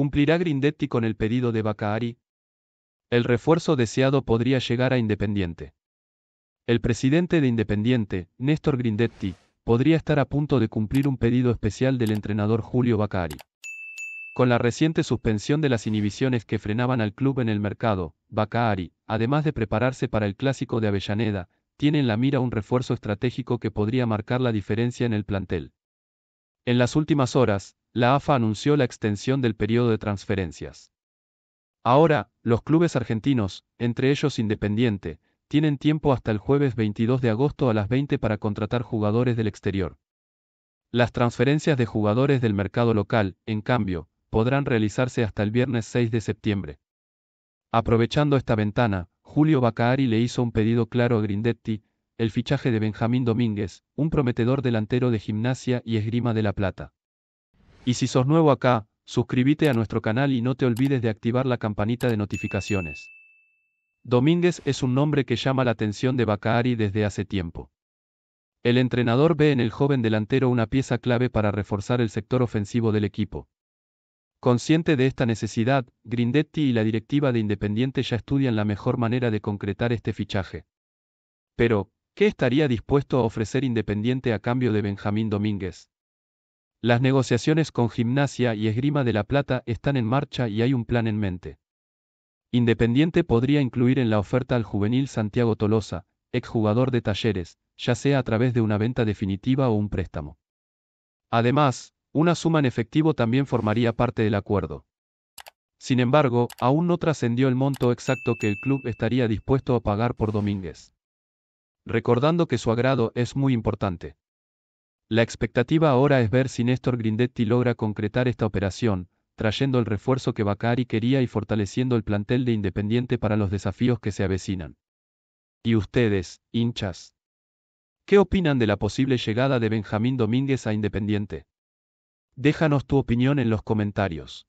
¿Cumplirá Grindetti con el pedido de Baccaari? El refuerzo deseado podría llegar a Independiente. El presidente de Independiente, Néstor Grindetti, podría estar a punto de cumplir un pedido especial del entrenador Julio Bacaari. Con la reciente suspensión de las inhibiciones que frenaban al club en el mercado, Bacaari, además de prepararse para el clásico de Avellaneda, tiene en la mira un refuerzo estratégico que podría marcar la diferencia en el plantel. En las últimas horas, la AFA anunció la extensión del periodo de transferencias. Ahora, los clubes argentinos, entre ellos Independiente, tienen tiempo hasta el jueves 22 de agosto a las 20 para contratar jugadores del exterior. Las transferencias de jugadores del mercado local, en cambio, podrán realizarse hasta el viernes 6 de septiembre. Aprovechando esta ventana, Julio Bacaari le hizo un pedido claro a Grindetti, el fichaje de Benjamín Domínguez, un prometedor delantero de gimnasia y esgrima de la plata. Y si sos nuevo acá, suscríbete a nuestro canal y no te olvides de activar la campanita de notificaciones. Domínguez es un nombre que llama la atención de Bacari desde hace tiempo. El entrenador ve en el joven delantero una pieza clave para reforzar el sector ofensivo del equipo. Consciente de esta necesidad, Grindetti y la directiva de Independiente ya estudian la mejor manera de concretar este fichaje. Pero, ¿qué estaría dispuesto a ofrecer Independiente a cambio de Benjamín Domínguez? Las negociaciones con Gimnasia y Esgrima de la Plata están en marcha y hay un plan en mente. Independiente podría incluir en la oferta al juvenil Santiago Tolosa, exjugador de Talleres, ya sea a través de una venta definitiva o un préstamo. Además, una suma en efectivo también formaría parte del acuerdo. Sin embargo, aún no trascendió el monto exacto que el club estaría dispuesto a pagar por Domínguez. Recordando que su agrado es muy importante. La expectativa ahora es ver si Néstor Grindetti logra concretar esta operación, trayendo el refuerzo que Bacari quería y fortaleciendo el plantel de Independiente para los desafíos que se avecinan. ¿Y ustedes, hinchas? ¿Qué opinan de la posible llegada de Benjamín Domínguez a Independiente? Déjanos tu opinión en los comentarios.